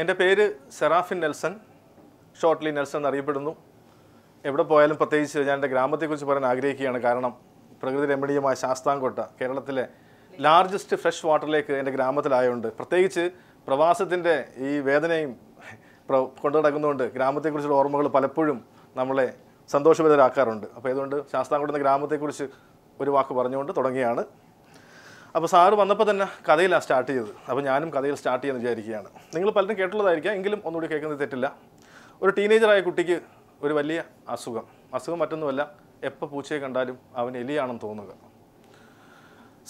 എൻ്റെ പേര് Serafin Nelson shortly Nelson എന്നറിയപ്പെടുന്നു എവിടെ പോയാലും പ്രത്യേകിച്ച് ഞാൻ എൻ്റെ ഗ്രാമത്തെക്കുറിച്ച് പറയാൻ ആഗ്രഹിക്കുകയാണ് കാരണം പ്രകൃതി രമണീയമായ ശാസ്താംകോട്ട കേരളത്തിലെ ലാർജസ്റ്റ് ഫ്രഷ് വാട്ടറിലേക്ക് എൻ്റെ ഗ്രാമത്തിലായതുകൊണ്ട് പ്രത്യേകിച്ച് പ്രവാസത്തിൻ്റെ ഈ വേദനയും കൊണ്ടു നടക്കുന്നതുകൊണ്ട് ഗ്രാമത്തെക്കുറിച്ചുള്ള ഓർമ്മകൾ പലപ്പോഴും നമ്മളെ സന്തോഷഭരിതരാക്കാറുണ്ട് അപ്പോൾ അതുകൊണ്ട് ശാസ്താംകോട്ട എന്ന ഗ്രാമത്തെക്കുറിച്ച് ഒരു വാക്ക് പറഞ്ഞുകൊണ്ട് തുടങ്ങിയാണ് അപ്പോൾ സാറ് വന്നപ്പോൾ തന്നെ കഥയിലാണ് സ്റ്റാർട്ട് ചെയ്തത് അപ്പോൾ ഞാനും കഥയിൽ സ്റ്റാർട്ട് ചെയ്യാൻ വിചാരിക്കുകയാണ് നിങ്ങൾ പലരും കേട്ടുള്ളതായിരിക്കാം എങ്കിലും ഒന്നുകൂടി കേൾക്കുന്നത് തെറ്റില്ല ഒരു ടീനേജറായ കുട്ടിക്ക് ഒരു വലിയ അസുഖം അസുഖം മറ്റൊന്നുമല്ല എപ്പോൾ പൂച്ചയെ കണ്ടാലും അവൻ എലിയാണെന്ന് തോന്നുക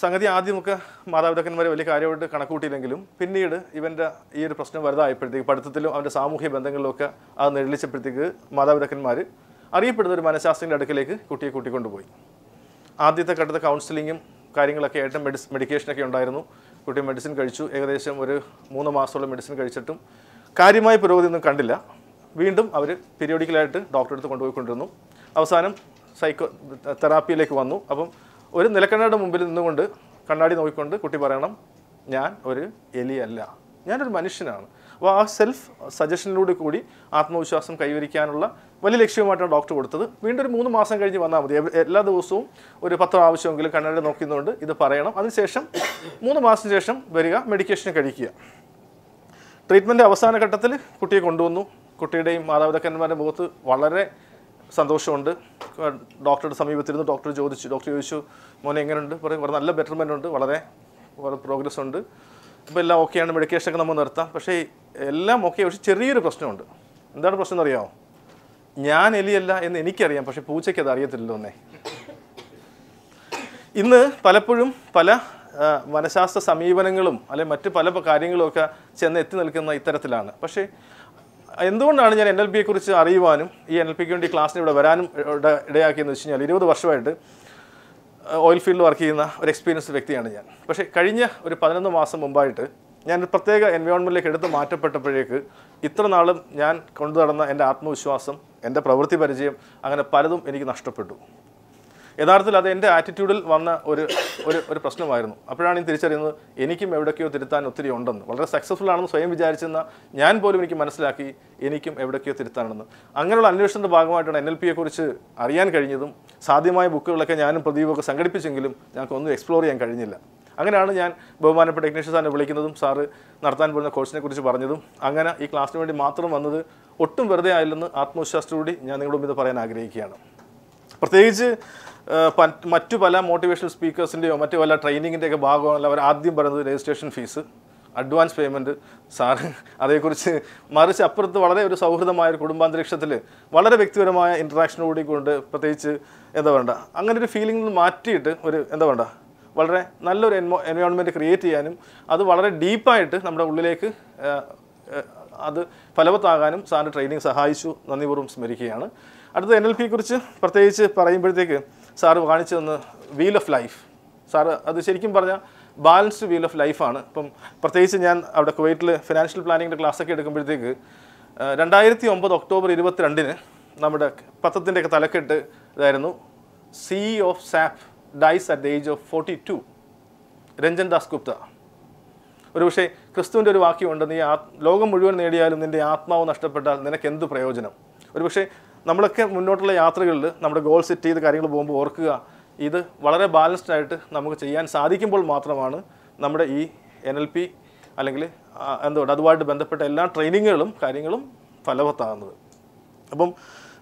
സംഗതി ആദ്യമൊക്കെ മാതാപിതാക്കന്മാരെ വലിയ കാര്യമായിട്ട് കണക്കൂട്ടിയില്ലെങ്കിലും പിന്നീട് ഇവൻ്റെ ഈ ഒരു പ്രശ്നം വലുതായപ്പോഴത്തേക്ക് പഠിത്തത്തിലും അവൻ്റെ സാമൂഹ്യ ബന്ധങ്ങളിലൊക്കെ അത് നിഴലിച്ചപ്പോഴത്തേക്ക് മാതാപിതാക്കന്മാർ അറിയപ്പെടുന്ന ഒരു മനഃശാസ്ത്രജ്ഞൻ്റെ അടുക്കിലേക്ക് കുട്ടിയെ കൂട്ടിക്കൊണ്ടുപോയി ആദ്യത്തെ ഘട്ടത്തെ കൗൺസിലിങ്ങും കാര്യങ്ങളൊക്കെ ആയിട്ട് മെഡിസ് മെഡിക്കേഷനൊക്കെ ഉണ്ടായിരുന്നു കുട്ടി മെഡിസിൻ കഴിച്ചു ഏകദേശം ഒരു മൂന്ന് മാസത്തോളം മെഡിസിൻ കഴിച്ചിട്ടും കാര്യമായ പുരോഗതി ഒന്നും കണ്ടില്ല വീണ്ടും അവർ പീരിയോഡിക്കലായിട്ട് ഡോക്ടറെ അടുത്ത് കൊണ്ടുപോയിക്കൊണ്ടിരുന്നു അവസാനം സൈക്കോ തെറാപ്പിയിലേക്ക് വന്നു അപ്പം ഒരു നിലക്കണ്ണയുടെ മുമ്പിൽ നിന്നുകൊണ്ട് കണ്ണാടി നോക്കിക്കൊണ്ട് കുട്ടി പറയണം ഞാൻ ഒരു എലിയല്ല ഞാനൊരു മനുഷ്യനാണ് അപ്പോൾ ആ സെൽഫ് സജഷനിലൂടെ കൂടി ആത്മവിശ്വാസം കൈവരിക്കാനുള്ള വലിയ ലക്ഷ്യമായിട്ടാണ് ഡോക്ടർ കൊടുത്തത് വീണ്ടും ഒരു മൂന്ന് മാസം കഴിഞ്ഞ് വന്നാൽ മതി എല്ലാ ദിവസവും ഒരു പത്ത് ആവശ്യമെങ്കിലും കണ്ണാടി നോക്കുന്നതുകൊണ്ട് ഇത് പറയണം അതിനുശേഷം മൂന്ന് മാസത്തിന് ശേഷം വരിക മെഡിക്കേഷൻ കഴിക്കുക ട്രീറ്റ്മെൻ്റ് അവസാന ഘട്ടത്തിൽ കുട്ടിയെ കൊണ്ടുവന്നു കുട്ടിയുടെയും മാതാപിതാക്കന്മാരുടെ മുഖത്ത് വളരെ സന്തോഷമുണ്ട് ഡോക്ടറുടെ സമീപത്തിരുന്ന് ഡോക്ടർ ചോദിച്ചു ഡോക്ടർ ചോദിച്ചു മോനെ എങ്ങനെയുണ്ട് പറയും വളരെ നല്ല ബെറ്റർമെൻ്റ് ഉണ്ട് വളരെ പ്രോഗ്രസ് ഉണ്ട് ഇപ്പോൾ എല്ലാം ഓക്കെയാണ് മെഡിക്കേഷനൊക്കെ നമ്മൾ നിർത്താം പക്ഷേ എല്ലാം ഓക്കെ പക്ഷേ ചെറിയൊരു പ്രശ്നമുണ്ട് എന്താണ് പ്രശ്നം എന്നറിയാമോ ഞാൻ എലിയല്ല എന്ന് എനിക്കറിയാം പക്ഷേ പൂച്ചയ്ക്ക് അത് അറിയത്തില്ലല്ലോ ഒന്നേ ഇന്ന് പലപ്പോഴും പല മനഃശാസ്ത്ര സമീപനങ്ങളും അല്ലെങ്കിൽ മറ്റ് പല കാര്യങ്ങളുമൊക്കെ ചെന്ന് എത്തി നിൽക്കുന്ന ഇത്തരത്തിലാണ് പക്ഷേ എന്തുകൊണ്ടാണ് ഞാൻ എൻ എൽ പിയെക്കുറിച്ച് അറിയുവാനും ഈ എൻ എൽ പിക്ക് വേണ്ടി ക്ലാസ്സിന് ഇവിടെ വരാനും ഇടയാക്കിയെന്ന് വെച്ച് കഴിഞ്ഞാൽ ഇരുപത് വർഷമായിട്ട് ഓയിൽ ഫീൽഡിൽ വർക്ക് ചെയ്യുന്ന ഒരു എക്സ്പീരിയൻസ് വ്യക്തിയാണ് ഞാൻ പക്ഷേ കഴിഞ്ഞ ഒരു പതിനൊന്ന് മാസം മുമ്പായിട്ട് ഞാൻ പ്രത്യേക എൻവയോൺമെൻറ്റിലേക്ക് എടുത്ത് മാറ്റപ്പെട്ടപ്പോഴേക്ക് ഇത്ര നാളും ഞാൻ കൊണ്ടു നടന്ന എൻ്റെ ആത്മവിശ്വാസം എൻ്റെ പ്രവൃത്തി പരിചയം അങ്ങനെ പലതും എനിക്ക് നഷ്ടപ്പെട്ടു യഥാർത്ഥത്തിൽ അത് എൻ്റെ ആറ്റിറ്റ്യൂഡിൽ വന്ന ഒരു ഒരു ഒരു പ്രശ്നമായിരുന്നു അപ്പോഴാണ് ഈ തിരിച്ചറിയുന്നത് എനിക്കും എവിടേക്കോ തിരുത്താൻ ഒത്തിരി ഉണ്ടെന്ന് വളരെ സക്സസ്ഫുൾ ആണെന്ന് സ്വയം വിചാരിച്ചെന്ന ഞാൻ പോലും എനിക്ക് മനസ്സിലാക്കി എനിക്കും എവിടേക്കോ തിരുത്താനുണ്ടെന്ന് അങ്ങനെയുള്ള അന്വേഷണത്തിൻ്റെ ഭാഗമായിട്ടാണ് എൻ എൽ കുറിച്ച് അറിയാൻ കഴിഞ്ഞതും സാധ്യമായ ബുക്കുകളൊക്കെ ഞാനും പ്രദീപൊക്കെ സംഘടിപ്പിച്ചെങ്കിലും ഞങ്ങൾക്കൊന്നും എക്സ്പ്ലോർ ചെയ്യാൻ കഴിഞ്ഞില്ല അങ്ങനെയാണ് ഞാൻ ബഹുമാനപ്പെട്ട ടെക്നീഷ്യൻ സാറിനെ വിളിക്കുന്നതും സാറ് നടത്താൻ പോകുന്ന കോഴ്സിനെ കുറിച്ച് പറഞ്ഞതും അങ്ങനെ ഈ ക്ലാസ്സിന് വേണ്ടി മാത്രം വന്നത് ഒട്ടും വെറുതെ ആയില്ലെന്ന് ആത്മവിശ്വാസത്തോടുകൂടി ഞാൻ നിങ്ങളുടെ മുമ്പ് പറയാൻ ആഗ്രഹിക്കുകയാണ് പ്രത്യേകിച്ച് മറ്റു പല മോട്ടിവേഷണൽ സ്പീക്കേഴ്സിൻ്റെയോ മറ്റു പല ട്രെയിനിങ്ങിൻ്റെയൊക്കെ ഭാഗമാണല്ലോ അവർ ആദ്യം പറയുന്നത് registration fee advance payment sir അതേക്കുറിച്ച് മറിച്ച് അപ്പുറത്ത് വളരെ ഒരു സൗഹൃദമായ ഒരു കുടുംബാന്തരീക്ഷത്തിൽ വളരെ വ്യക്തിപരമായ ഇൻട്രാക്ഷനോടി കൊണ്ട് പ്രത്യേകിച്ച് എന്താ വേണ്ട അങ്ങനെ ഒരു ഫീലിംഗ് മാറ്റിയിട്ട് ഒരു എന്താ വേണ്ട വളരെ നല്ലൊരു എൻവോ എൻവയോൺമെൻറ്റ് ക്രിയേറ്റ് ചെയ്യാനും അത് വളരെ ഡീപ്പായിട്ട് നമ്മുടെ ഉള്ളിലേക്ക് അത് ഫലവത്താകാനും സാറിൻ്റെ ട്രെയിനിങ് സഹായിച്ചു നന്ദിപൂർവ്വം സ്മരിക്കുകയാണ് അടുത്ത എൻ എൽ കുറിച്ച് പ്രത്യേകിച്ച് പറയുമ്പോഴത്തേക്ക് സാറ് കാണിച്ചു തന്ന് വീൽ ഓഫ് ലൈഫ് സാറ് അത് ശരിക്കും പറഞ്ഞാൽ ബാലൻസ്ഡ് വീൽ ഓഫ് ലൈഫാണ് ഇപ്പം പ്രത്യേകിച്ച് ഞാൻ അവിടെ കുവൈറ്റിൽ ഫിനാൻഷ്യൽ പ്ലാനിങ്ങിൻ്റെ ക്ലാസ്സൊക്കെ എടുക്കുമ്പോഴത്തേക്ക് രണ്ടായിരത്തി ഒമ്പത് ഒക്ടോബർ ഇരുപത്തിരണ്ടിന് നമ്മുടെ പത്രത്തിൻ്റെയൊക്കെ തലക്കെട്ട് ഇതായിരുന്നു CEO of SAP dies at the age of forty two Ranjan Das Gupta ഒരുപക്ഷെ ക്രിസ്തുവിൻ്റെ ഒരു വാക്യമുണ്ട് നീ ആ ലോകം മുഴുവൻ നേടിയാലും നിൻ്റെ ആത്മാവ് നഷ്ടപ്പെട്ടാൽ നിനക്ക് എന്ത് പ്രയോജനം ഒരുപക്ഷെ നമ്മളൊക്കെ മുന്നോട്ടുള്ള യാത്രകളിൽ നമ്മുടെ ഗോൾ സെറ്റ് ചെയ്ത് കാര്യങ്ങൾ പോകുമ്പോൾ ഓർക്കുക ഇത് വളരെ ബാലൻസ്ഡ് ആയിട്ട് നമുക്ക് ചെയ്യാൻ സാധിക്കുമ്പോൾ മാത്രമാണ് നമ്മുടെ ഈ എൻ എൽ പി അല്ലെങ്കിൽ എന്തുകൊണ്ട് അതുമായിട്ട് ബന്ധപ്പെട്ട എല്ലാ ട്രെയിനിങ്ങുകളും കാര്യങ്ങളും ഫലവത്താകുന്നത് അപ്പം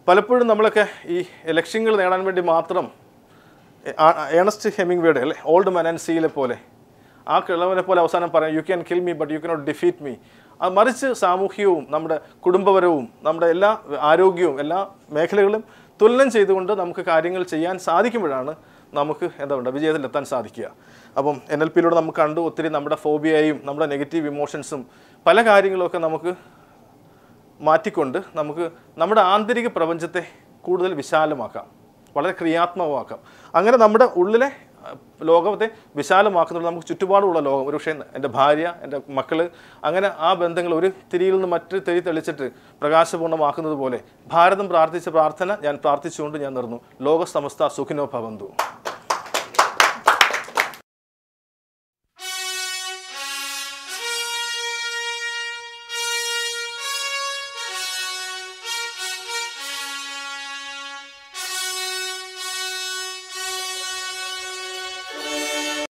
പലപ്പോഴും നമ്മളൊക്കെ ഈ ലക്ഷ്യങ്ങൾ നേടാൻ വേണ്ടി മാത്രം ഏണസ്റ്റ് ഹെമിംഗ്വേയുടെ അല്ലെ ഓൾഡ് മനാൻസിയിലെ പോലെ ആ കിളവനെ പോലെ അവസാനം പറയാം you can kill me but you cannot defeat me അത് മറിച്ച് സാമൂഹ്യവും നമ്മുടെ കുടുംബപരവും നമ്മുടെ എല്ലാ ആരോഗ്യവും എല്ലാ മേഖലകളും തുലനം ചെയ്തുകൊണ്ട് നമുക്ക് കാര്യങ്ങൾ ചെയ്യാൻ സാധിക്കുമ്പോഴാണ് നമുക്ക് എന്താ പറയുക വിജയത്തിലെത്താൻ സാധിക്കുക അപ്പം എൻ എൽ പിയിലൂടെ നമുക്ക് കണ്ടു ഒത്തിരി നമ്മുടെ ഫോബിയയും നമ്മുടെ നെഗറ്റീവ് ഇമോഷൻസും പല കാര്യങ്ങളൊക്കെ നമുക്ക് മാറ്റിക്കൊണ്ട് നമുക്ക് നമ്മുടെ ആന്തരിക പ്രപഞ്ചത്തെ കൂടുതൽ വിശാലമാക്കാം വളരെ ക്രിയാത്മകമാക്കാം അങ്ങനെ നമ്മുടെ ഉള്ളിലെ ലോകത്തെ വിശാലമാക്കുന്നത് നമുക്ക് ചുറ്റുപാടുമുള്ള ലോകം ഒരു പക്ഷേ എൻ്റെ ഭാര്യ എൻ്റെ മക്കൾ അങ്ങനെ ആ ബന്ധങ്ങൾ ഒരു തിരിയിൽ നിന്ന് മറ്റൊരു തിരി തെളിച്ചിട്ട് പ്രകാശപൂർണ്ണമാക്കുന്നത് പോലെ ഭാരതം പ്രാർത്ഥിച്ച പ്രാർത്ഥന ഞാൻ പ്രാർത്ഥിച്ചുകൊണ്ട് ഞാൻ നിർന്നു ലോകസമസ്ത സുഖിനോ ഭവന്തു